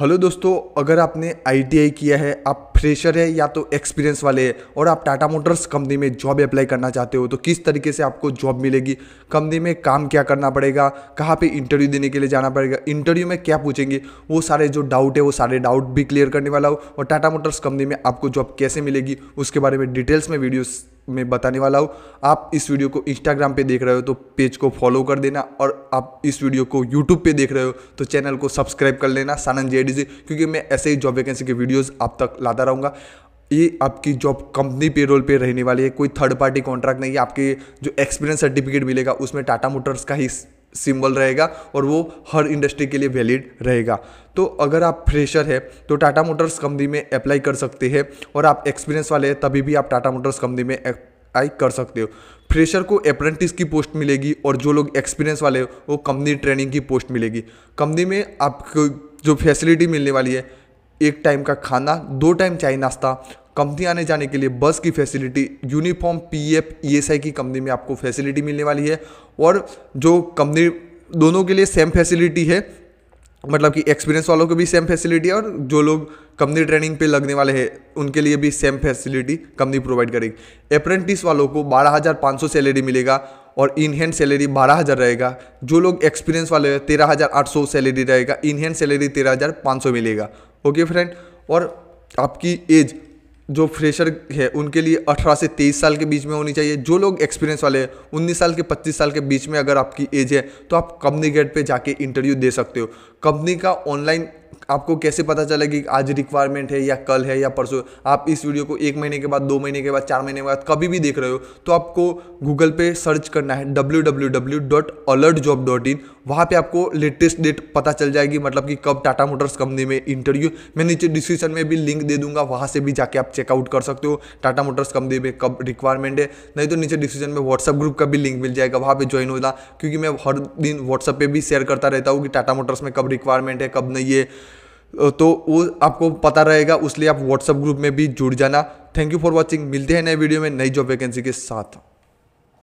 hello दोस्तों अगर आपने आई किया है आप फ्रेशर है या तो एक्सपीरियंस वाले हैं और आप टाटा मोटर्स कंपनी में जॉब अप्लाई करना चाहते हो तो किस तरीके से आपको जॉब मिलेगी कंपनी में काम क्या करना पड़ेगा कहाँ पे इंटरव्यू देने के लिए जाना पड़ेगा इंटरव्यू में क्या पूछेंगे वो सारे जो डाउट है वो सारे डाउट भी क्लियर करने वाला हो और टाटा मोटर्स कंपनी में आपको जॉब कैसे मिलेगी उसके बारे में डिटेल्स में वीडियोस मैं बताने वाला हूँ आप इस वीडियो को इंस्टाग्राम पे देख रहे हो तो पेज को फॉलो कर देना और आप इस वीडियो को यूट्यूब पे देख रहे हो तो चैनल को सब्सक्राइब कर लेना सानंद जे क्योंकि मैं ऐसे ही जॉब वैकेंसी के वीडियोज़ आप तक लाता रहूँगा ये आपकी जॉब कंपनी पेरोल पे रहने वाली है कोई थर्ड पार्टी कॉन्ट्रैक्ट नहीं है आपके जो एक्सपीरियंस सर्टिफिकेट मिलेगा उसमें टाटा मोटर्स का ही सिंबल रहेगा और वो हर इंडस्ट्री के लिए वैलिड रहेगा तो अगर आप फ्रेशर है तो टाटा मोटर्स कंपनी में अप्लाई कर सकते हैं और आप एक्सपीरियंस वाले हैं तभी भी आप टाटा मोटर्स कंपनी में अप्लाई कर सकते हो फ्रेशर को अप्रेंटिस की पोस्ट मिलेगी और जो लोग एक्सपीरियंस वाले हो वो कंपनी ट्रेनिंग की पोस्ट मिलेगी कंपनी में आपको जो फैसिलिटी मिलने वाली है एक टाइम का खाना दो टाइम चाय नाश्ता कंपनी आने जाने के लिए बस की फैसिलिटी यूनिफॉर्म पीएफ ईएसआई की कंपनी में आपको फैसिलिटी मिलने वाली है और जो कंपनी दोनों के लिए सेम फैसिलिटी है मतलब कि एक्सपीरियंस वालों को भी सेम फैसिलिटी है और जो लोग कंपनी ट्रेनिंग पे लगने वाले हैं उनके लिए भी सेम फैसिलिटी कंपनी प्रोवाइड करेगी अप्रेंटिस वालों को 12,500 सैलरी मिलेगा और इन हैंड सैलरी बारह हज़ार रहेगा जो लोग एक्सपीरियंस वाले हैं तेरह हज़ार आठ सौ सैलरी रहेगा इन हैंड सैलरी तेरह हज़ार पाँच सौ मिलेगा ओके फ्रेंड और आपकी एज जो फ्रेशर है उनके लिए 18 से 23 साल के बीच में होनी चाहिए जो लोग एक्सपीरियंस वाले हैं 19 साल के 25 साल के बीच में अगर आपकी एज है तो आप कंपनी गेट पे जाके इंटरव्यू दे सकते हो कंपनी का ऑनलाइन आपको कैसे पता चलेगी आज रिक्वायरमेंट है या कल है या परसों आप इस वीडियो को एक महीने के बाद दो महीने के बाद चार महीने के बाद कभी भी देख रहे हो तो आपको गूगल पे सर्च करना है W W W dot alert job dot in वहाँ पर आपको लेटेस्ट डेट पता चल जाएगी मतलब कि कब टाटा मोटर्स कंपनी में इंटरव्यू मैं नीचे डिस्क्रिप्शन में भी लिंक दे दूंगा वहाँ से भी जाके आप चेकआउट कर सकते हो टाटा मोटर्स कंपनी में कब रिक्वायरमेंट है नहीं तो नीचे डिस्क्रिप्शन में व्हाट्सअप ग्रुप का भी लिंक मिल जाएगा वहाँ पर ज्वाइन होगा क्योंकि मैं हर दिन व्हाट्सअप पर भी शेयर करता रहता हूँ कि टाटा मोटर्स में कब रिक्वायरमेंट है कब नहीं है तो वो आपको पता रहेगा उसलिए आप व्हाट्सअप ग्रुप में भी जुड़ जाना थैंक यू फॉर वॉचिंग मिलते हैं नए वीडियो में नई जॉब वैकेंसी के साथ